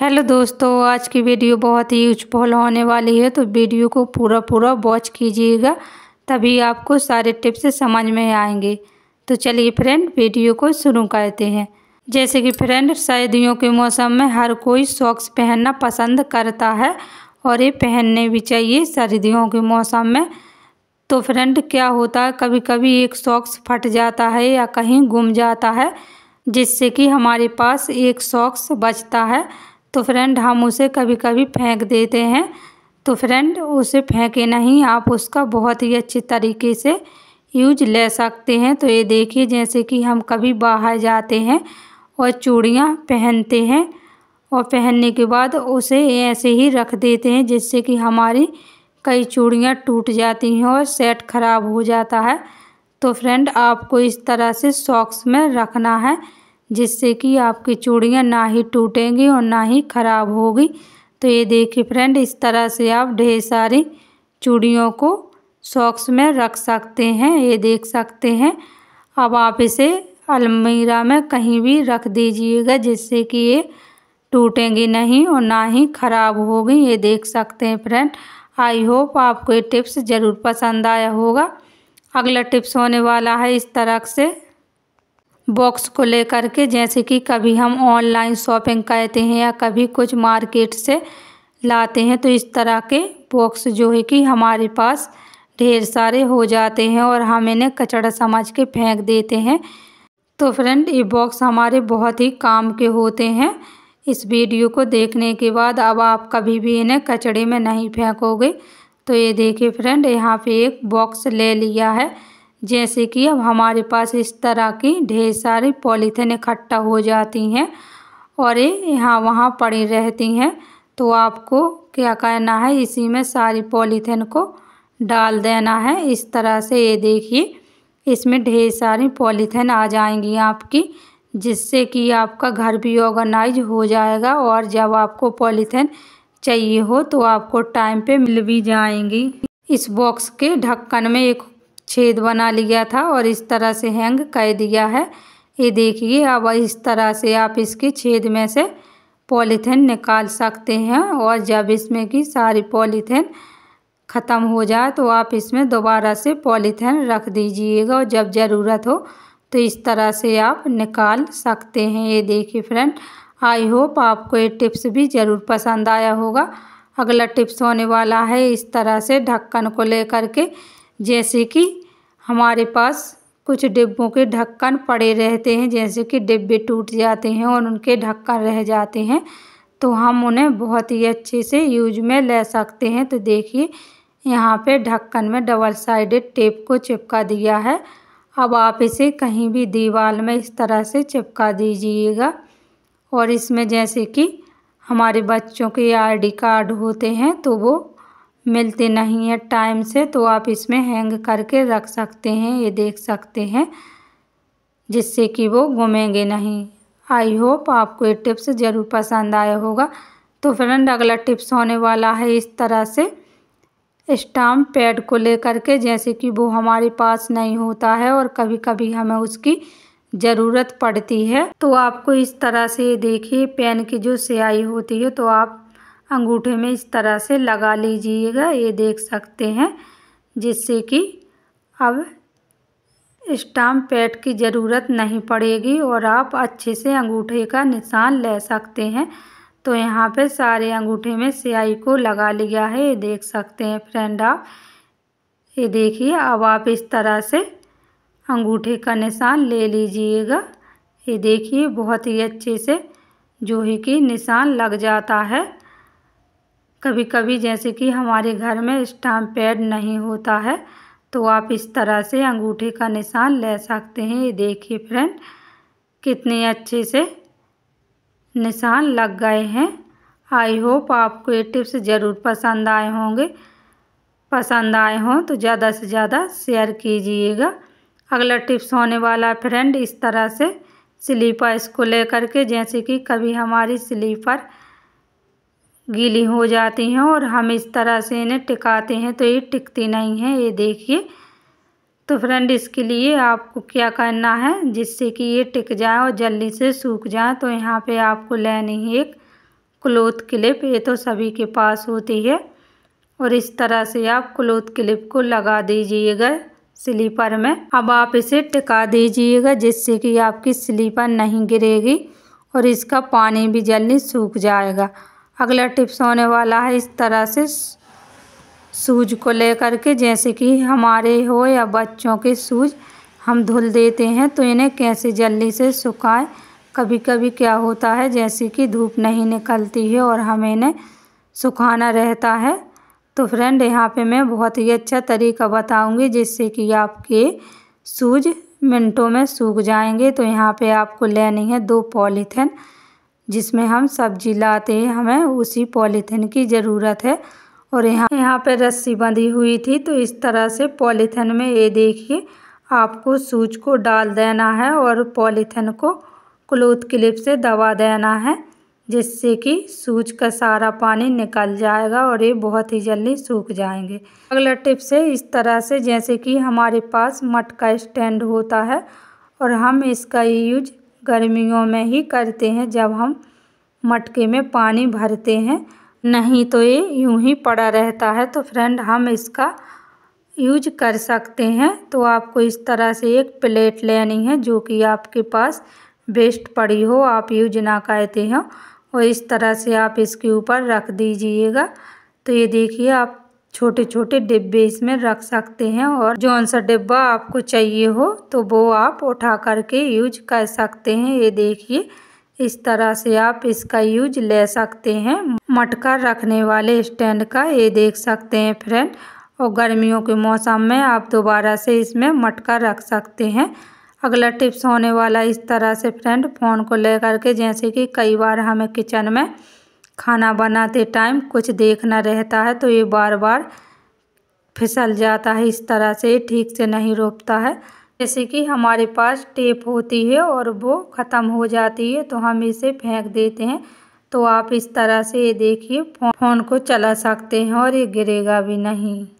hello दोस्तों आज की वीडियो बहुत ही यूजफुल होने वाली है तो वीडियो को पूरा पूरा वॉच कीजिएगा तभी आपको सारे टिप्स समझ में आएंगे तो चलिए फ्रेंड वीडियो को शुरू करते हैं जैसे कि फ्रेंड सर्दियों के मौसम में हर कोई सॉक्स पहनना पसंद करता है और ये पहनने भी चाहिए सर्दियों के मौसम में तो फ्रेंड क्या होता है कभी कभी एक सॉक्स फट जाता है या कहीं गुम जाता है जिससे कि हमारे पास एक सॉक्स बचता है तो फ्रेंड हम उसे कभी कभी फेंक देते हैं तो फ्रेंड उसे फेंके नहीं आप उसका बहुत ही अच्छे तरीके से यूज ले सकते हैं तो ये देखिए जैसे कि हम कभी बाहर जाते हैं और चूड़ियाँ पहनते हैं और पहनने के बाद उसे ऐसे ही रख देते हैं जिससे कि हमारी कई चूड़ियाँ टूट जाती हैं और सेट ख़राब हो जाता है तो फ्रेंड आपको इस तरह से सॉक्स में रखना है जिससे कि आपकी चूड़ियाँ ना ही टूटेंगी और ना ही ख़राब होगी तो ये देखिए फ्रेंड इस तरह से आप ढेर सारी चूड़ियों को सॉक्स में रख सकते हैं ये देख सकते हैं अब आप इसे अलमीरा में कहीं भी रख दीजिएगा जिससे कि ये टूटेंगी नहीं और ना ही ख़राब होगी ये देख सकते हैं फ्रेंड आई होप आपको ये टिप्स ज़रूर पसंद आया होगा अगला टिप्स होने वाला है इस तरह से बॉक्स को लेकर के जैसे कि कभी हम ऑनलाइन शॉपिंग करते हैं या कभी कुछ मार्केट से लाते हैं तो इस तरह के बॉक्स जो है कि हमारे पास ढेर सारे हो जाते हैं और हम इन्हें कचड़ा समझ के फेंक देते हैं तो फ्रेंड ये बॉक्स हमारे बहुत ही काम के होते हैं इस वीडियो को देखने के बाद अब आप कभी भी इन्हें कचड़े में नहीं फेंकोगे तो ये देखिए फ्रेंड यहाँ पे एक बॉक्स ले लिया है जैसे कि अब हमारे पास इस तरह की ढेर सारी पॉलीथीन इकट्ठा हो जाती हैं और ये यहाँ वहाँ पड़ी रहती हैं तो आपको क्या करना है इसी में सारी पॉलीथीन को डाल देना है इस तरह से ये देखिए इसमें ढेर सारी पॉलीथीन आ जाएंगी आपकी जिससे कि आपका घर भी ऑर्गेनाइज हो जाएगा और जब आपको पॉलीथीन चाहिए हो तो आपको टाइम पे मिल भी जाएंगी इस बॉक्स के ढक्कन में एक छेद बना लिया था और इस तरह से हैंग कर दिया है ये देखिए अब इस तरह से आप इसके छेद में से पॉलीथीन निकाल सकते हैं और जब इसमें की सारी पॉलीथीन ख़त्म हो जाए तो आप इसमें दोबारा से पॉलीथीन रख दीजिएगा और जब ज़रूरत हो तो इस तरह से आप निकाल सकते हैं ये देखिए फ्रेंड आई होप आपको ये टिप्स भी ज़रूर पसंद आया होगा अगला टिप्स होने वाला है इस तरह से ढक्कन को लेकर के जैसे कि हमारे पास कुछ डिब्बों के ढक्कन पड़े रहते हैं जैसे कि डिब्बे टूट जाते हैं और उनके ढक्कन रह जाते हैं तो हम उन्हें बहुत ही अच्छे से यूज में ले सकते हैं तो देखिए यहाँ पे ढक्कन में डबल साइडेड टेप को चिपका दिया है अब आप इसे कहीं भी दीवार में इस तरह से चिपका दीजिएगा और इसमें जैसे कि हमारे बच्चों के आईडी कार्ड होते हैं तो वो मिलते नहीं है टाइम से तो आप इसमें हैंग करके रख सकते हैं ये देख सकते हैं जिससे कि वो घूमेंगे नहीं आई होप आपको ये टिप्स ज़रूर पसंद आया होगा तो फ्रेंड अगला टिप्स होने वाला है इस तरह से स्टाम्प पैड को लेकर के जैसे कि वो हमारे पास नहीं होता है और कभी कभी हमें उसकी ज़रूरत पड़ती है तो आपको इस तरह से देखिए पेन की जो स्याही होती है तो आप अंगूठे में इस तरह से लगा लीजिएगा ये देख सकते हैं जिससे कि अब स्टाम्प पैड की ज़रूरत नहीं पड़ेगी और आप अच्छे से अंगूठे का निशान ले सकते हैं तो यहाँ पे सारे अंगूठे में स्याही को लगा लिया है ये देख सकते हैं फ्रेंड आप ये देखिए अब आप इस तरह से अंगूठे का निशान ले लीजिएगा ये देखिए बहुत ही अच्छे से जो है कि निशान लग जाता है कभी कभी जैसे कि हमारे घर में स्टाम्प पैड नहीं होता है तो आप इस तरह से अंगूठे का निशान ले सकते हैं ये देखिए फ्रेंड कितने अच्छे से निशान लग गए हैं आई होप आपको ये टिप्स ज़रूर पसंद आए होंगे पसंद आए हों तो ज़्यादा से ज़्यादा शेयर कीजिएगा अगला टिप्स होने वाला फ्रेंड इस तरह से स्लीपर इसको लेकर के जैसे कि कभी हमारी स्लीपर गीली हो जाती हैं और हम इस तरह से इन्हें टिकाते हैं तो ये टिकती नहीं है ये देखिए तो फ्रेंड इसके लिए आपको क्या करना है जिससे कि ये टिक जाए और जल्दी से सूख जाए तो यहाँ पे आपको लेनी है एक क्लोथ क्लिप ये तो सभी के पास होती है और इस तरह से आप क्लोथ क्लिप को लगा दीजिएगा स्लीपर में अब आप इसे टिका दीजिएगा जिससे कि आपकी स्लीपर नहीं गिरेगी और इसका पानी भी जल्दी सूख जाएगा अगला टिप्स होने वाला है इस तरह से सूज को लेकर के जैसे कि हमारे हो या बच्चों के सूज हम धुल देते हैं तो इन्हें कैसे जल्दी से सुखाएं कभी कभी क्या होता है जैसे कि धूप नहीं निकलती है और हमें इन्हें सुखाना रहता है तो फ्रेंड यहाँ पे मैं बहुत ही अच्छा तरीका बताऊंगी जिससे कि आपके सूज मिनटों में सूख जाएंगे तो यहाँ पे आपको लेनी है दो पॉलीथिन जिसमें हम सब्जी लाते हैं हमें उसी पॉलीथिन की ज़रूरत है और यहाँ यहाँ पे रस्सी बंधी हुई थी तो इस तरह से पॉलीथिन में ये देखिए आपको सूज को डाल देना है और पॉलीथिन को क्लोथ क्लिप से दबा देना है जिससे कि सूज का सारा पानी निकल जाएगा और ये बहुत ही जल्दी सूख जाएंगे अगला टिप्स है इस तरह से जैसे कि हमारे पास मटका स्टैंड होता है और हम इसका यूज गर्मियों में ही करते हैं जब हम मटके में पानी भरते हैं नहीं तो ये यूँ ही पड़ा रहता है तो फ्रेंड हम इसका यूज कर सकते हैं तो आपको इस तरह से एक प्लेट लेनी है जो कि आपके पास बेस्ट पड़ी हो आप यूज ना कहते हो और इस तरह से आप इसके ऊपर रख दीजिएगा तो ये देखिए आप छोटे छोटे डिब्बे इसमें रख सकते हैं और जौन सा डिब्बा आपको चाहिए हो तो वो आप उठा करके यूज कर सकते हैं ये देखिए इस तरह से आप इसका यूज ले सकते हैं मटका रखने वाले स्टैंड का ये देख सकते हैं फ्रेंड और गर्मियों के मौसम में आप दोबारा से इसमें मटका रख सकते हैं अगला टिप्स होने वाला इस तरह से फ्रेंड फ़ोन को लेकर के जैसे कि कई बार हमें किचन में खाना बनाते टाइम कुछ देखना रहता है तो ये बार बार फिसल जाता है इस तरह से ठीक से नहीं रोपता है जैसे कि हमारे पास टेप होती है और वो ख़त्म हो जाती है तो हम इसे फेंक देते हैं तो आप इस तरह से ये देखिए फ़ोन को चला सकते हैं और ये गिरेगा भी नहीं